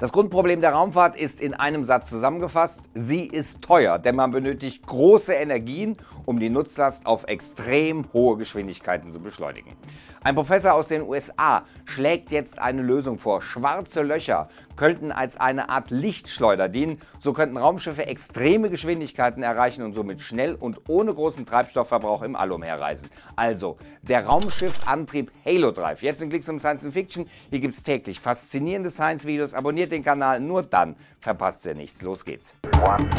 Das Grundproblem der Raumfahrt ist in einem Satz zusammengefasst, sie ist teuer, denn man benötigt große Energien, um die Nutzlast auf extrem hohe Geschwindigkeiten zu beschleunigen. Ein Professor aus den USA schlägt jetzt eine Lösung vor. Schwarze Löcher könnten als eine Art Lichtschleuder dienen, so könnten Raumschiffe extreme Geschwindigkeiten erreichen und somit schnell und ohne großen Treibstoffverbrauch im All umherreisen. Also der Raumschiffantrieb Halo Drive. Jetzt in Klicks um Science Fiction. Hier gibt es täglich faszinierende Science-Videos. Abonniert abonniert den Kanal, nur dann verpasst ihr nichts. Los geht's. One,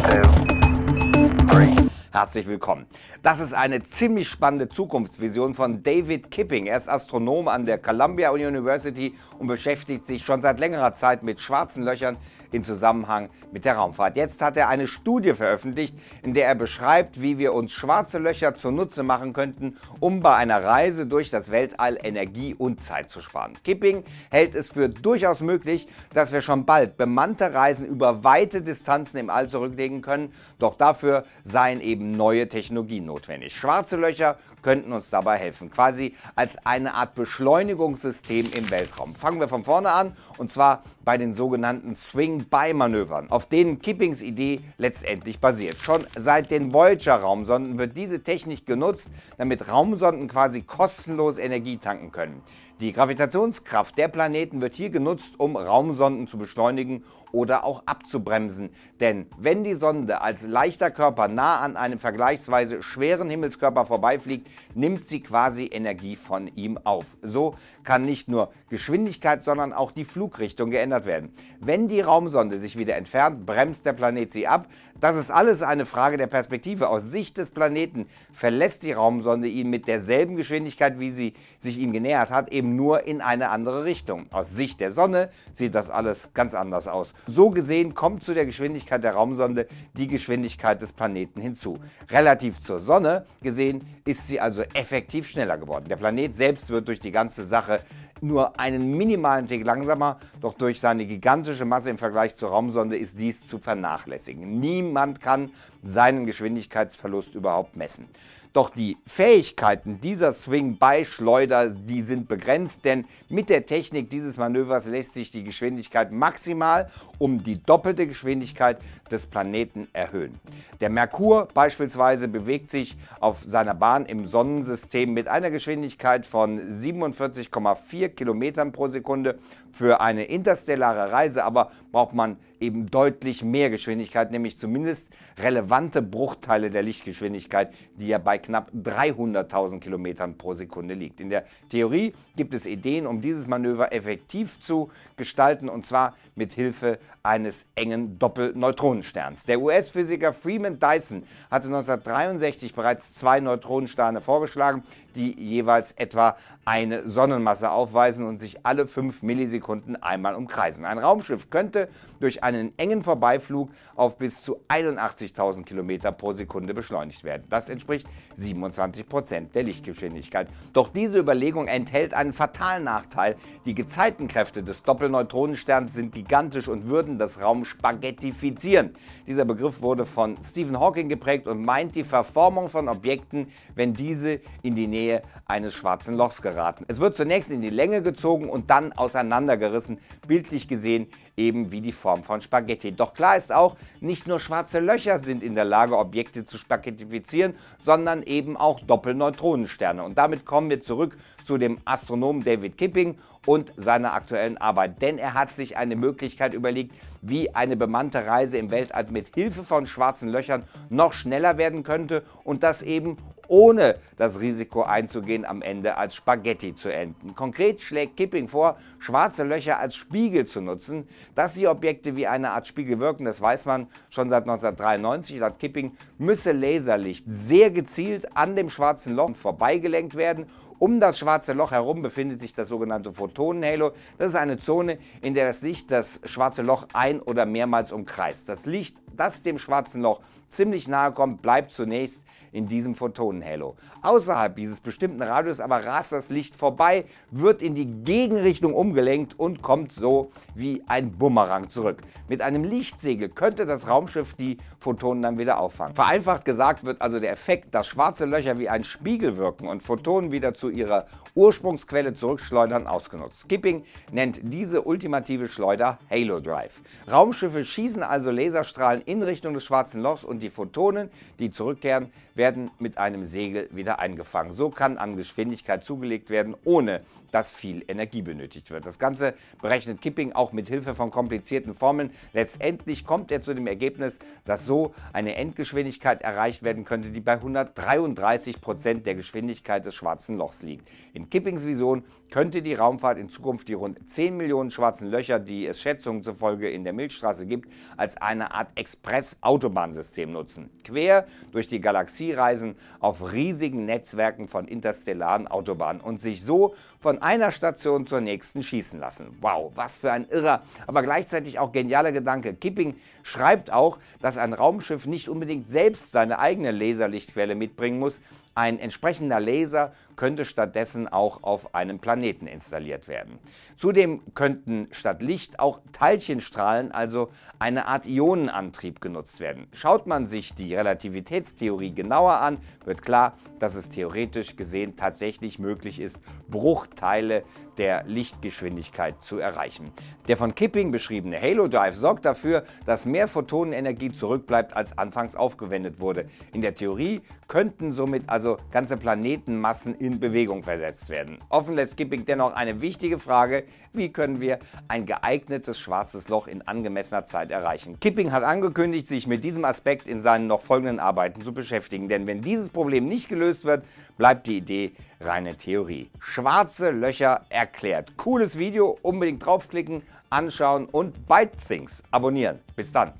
two, three. Herzlich willkommen. Das ist eine ziemlich spannende Zukunftsvision von David Kipping. Er ist Astronom an der Columbia University und beschäftigt sich schon seit längerer Zeit mit schwarzen Löchern im Zusammenhang mit der Raumfahrt. Jetzt hat er eine Studie veröffentlicht, in der er beschreibt, wie wir uns schwarze Löcher zunutze machen könnten, um bei einer Reise durch das Weltall Energie und Zeit zu sparen. Kipping hält es für durchaus möglich, dass wir schon bald bemannte Reisen über weite Distanzen im All zurücklegen können, doch dafür seien eben eben neue Technologien notwendig. Schwarze Löcher könnten uns dabei helfen, quasi als eine Art Beschleunigungssystem im Weltraum. Fangen wir von vorne an und zwar bei den sogenannten Swing-By-Manövern, auf denen Kippings Idee letztendlich basiert. Schon seit den Voyager-Raumsonden wird diese Technik genutzt, damit Raumsonden quasi kostenlos Energie tanken können. Die Gravitationskraft der Planeten wird hier genutzt, um Raumsonden zu beschleunigen oder auch abzubremsen. Denn wenn die Sonde als leichter Körper nah an einem vergleichsweise schweren Himmelskörper vorbeifliegt, nimmt sie quasi Energie von ihm auf. So kann nicht nur Geschwindigkeit, sondern auch die Flugrichtung geändert werden. Wenn die Raumsonde sich wieder entfernt, bremst der Planet sie ab. Das ist alles eine Frage der Perspektive. Aus Sicht des Planeten verlässt die Raumsonde ihn mit derselben Geschwindigkeit, wie sie sich ihm genähert hat, eben eben nur in eine andere Richtung. Aus Sicht der Sonne sieht das alles ganz anders aus. So gesehen kommt zu der Geschwindigkeit der Raumsonde die Geschwindigkeit des Planeten hinzu. Relativ zur Sonne gesehen ist sie also effektiv schneller geworden. Der Planet selbst wird durch die ganze Sache nur einen minimalen Tick langsamer, doch durch seine gigantische Masse im Vergleich zur Raumsonde ist dies zu vernachlässigen. Niemand kann seinen Geschwindigkeitsverlust überhaupt messen. Doch die Fähigkeiten dieser Swing-by-Schleuder, die sind begrenzt, denn mit der Technik dieses Manövers lässt sich die Geschwindigkeit maximal um die doppelte Geschwindigkeit des Planeten erhöhen. Der Merkur beispielsweise bewegt sich auf seiner Bahn im Sonnensystem mit einer Geschwindigkeit von 47,4 Kilometern pro Sekunde für eine interstellare Reise, aber braucht man eben deutlich mehr Geschwindigkeit, nämlich zumindest relevante Bruchteile der Lichtgeschwindigkeit, die ja bei knapp 300.000 Kilometern pro Sekunde liegt. In der Theorie gibt es Ideen, um dieses Manöver effektiv zu gestalten und zwar mit Hilfe eines engen Doppelneutronensterns. Der US-Physiker Freeman Dyson hatte 1963 bereits zwei Neutronensterne vorgeschlagen, die jeweils etwa eine Sonnenmasse aufweisen aufweisen und sich alle fünf Millisekunden einmal umkreisen. Ein Raumschiff könnte durch einen engen Vorbeiflug auf bis zu 81.000 Kilometer pro Sekunde beschleunigt werden. Das entspricht 27 Prozent der Lichtgeschwindigkeit. Doch diese Überlegung enthält einen fatalen Nachteil. Die Gezeitenkräfte des Doppelneutronensterns sind gigantisch und würden das Raum spaghettifizieren. Dieser Begriff wurde von Stephen Hawking geprägt und meint die Verformung von Objekten, wenn diese in die Nähe eines schwarzen Lochs geraten. Es wird zunächst in die Länge gezogen und dann auseinandergerissen, bildlich gesehen eben wie die Form von Spaghetti. Doch klar ist auch, nicht nur schwarze Löcher sind in der Lage, Objekte zu spaghettifizieren, sondern eben auch Doppelneutronensterne. Und damit kommen wir zurück zu dem Astronomen David Kipping und seiner aktuellen Arbeit. Denn er hat sich eine Möglichkeit überlegt, wie eine bemannte Reise im Weltall mit Hilfe von schwarzen Löchern noch schneller werden könnte und das eben ohne das Risiko einzugehen, am Ende als Spaghetti zu enden. Konkret schlägt Kipping vor, schwarze Löcher als Spiegel zu nutzen. Dass die Objekte wie eine Art Spiegel wirken, das weiß man schon seit 1993. Laut Kipping müsse Laserlicht sehr gezielt an dem schwarzen Loch vorbeigelenkt werden. Um das schwarze Loch herum befindet sich das sogenannte Photonenhalo. Das ist eine Zone, in der das Licht das schwarze Loch ein- oder mehrmals umkreist. Das Licht das dem schwarzen Loch ziemlich nahe kommt, bleibt zunächst in diesem Photonenhalo. Außerhalb dieses bestimmten Radius aber rast das Licht vorbei, wird in die Gegenrichtung umgelenkt und kommt so wie ein Bumerang zurück. Mit einem Lichtsegel könnte das Raumschiff die Photonen dann wieder auffangen. Vereinfacht gesagt wird also der Effekt, dass schwarze Löcher wie ein Spiegel wirken und Photonen wieder zu ihrer Ursprungsquelle zurückschleudern, ausgenutzt. Skipping nennt diese ultimative Schleuder Halo Drive. Raumschiffe schießen also Laserstrahlen in Richtung des schwarzen Lochs und die Photonen, die zurückkehren, werden mit einem Segel wieder eingefangen. So kann an Geschwindigkeit zugelegt werden, ohne dass viel Energie benötigt wird. Das Ganze berechnet Kipping auch mit Hilfe von komplizierten Formeln. Letztendlich kommt er zu dem Ergebnis, dass so eine Endgeschwindigkeit erreicht werden könnte, die bei 133 Prozent der Geschwindigkeit des schwarzen Lochs liegt. In Kippings Vision könnte die Raumfahrt in Zukunft die rund 10 Millionen schwarzen Löcher, die es Schätzungen zufolge in der Milchstraße gibt, als eine Art Experiment Express-Autobahnsystem nutzen, quer durch die Galaxie reisen auf riesigen Netzwerken von interstellaren Autobahnen und sich so von einer Station zur nächsten schießen lassen. Wow, was für ein irrer, aber gleichzeitig auch genialer Gedanke. Kipping schreibt auch, dass ein Raumschiff nicht unbedingt selbst seine eigene Laserlichtquelle mitbringen muss, ein entsprechender Laser könnte stattdessen auch auf einem Planeten installiert werden. Zudem könnten statt Licht auch Teilchenstrahlen, also eine Art Ionenantrieb, genutzt werden. Schaut man sich die Relativitätstheorie genauer an, wird klar, dass es theoretisch gesehen tatsächlich möglich ist, Bruchteile der Lichtgeschwindigkeit zu erreichen. Der von Kipping beschriebene Halo Drive sorgt dafür, dass mehr Photonenenergie zurückbleibt, als anfangs aufgewendet wurde. In der Theorie könnten somit also also ganze Planetenmassen in Bewegung versetzt werden. Offen lässt Skipping dennoch eine wichtige Frage, wie können wir ein geeignetes schwarzes Loch in angemessener Zeit erreichen. Kipping hat angekündigt, sich mit diesem Aspekt in seinen noch folgenden Arbeiten zu beschäftigen, denn wenn dieses Problem nicht gelöst wird, bleibt die Idee reine Theorie. Schwarze Löcher erklärt. Cooles Video, unbedingt draufklicken, anschauen und Byte Things abonnieren. Bis dann,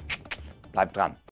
bleibt dran.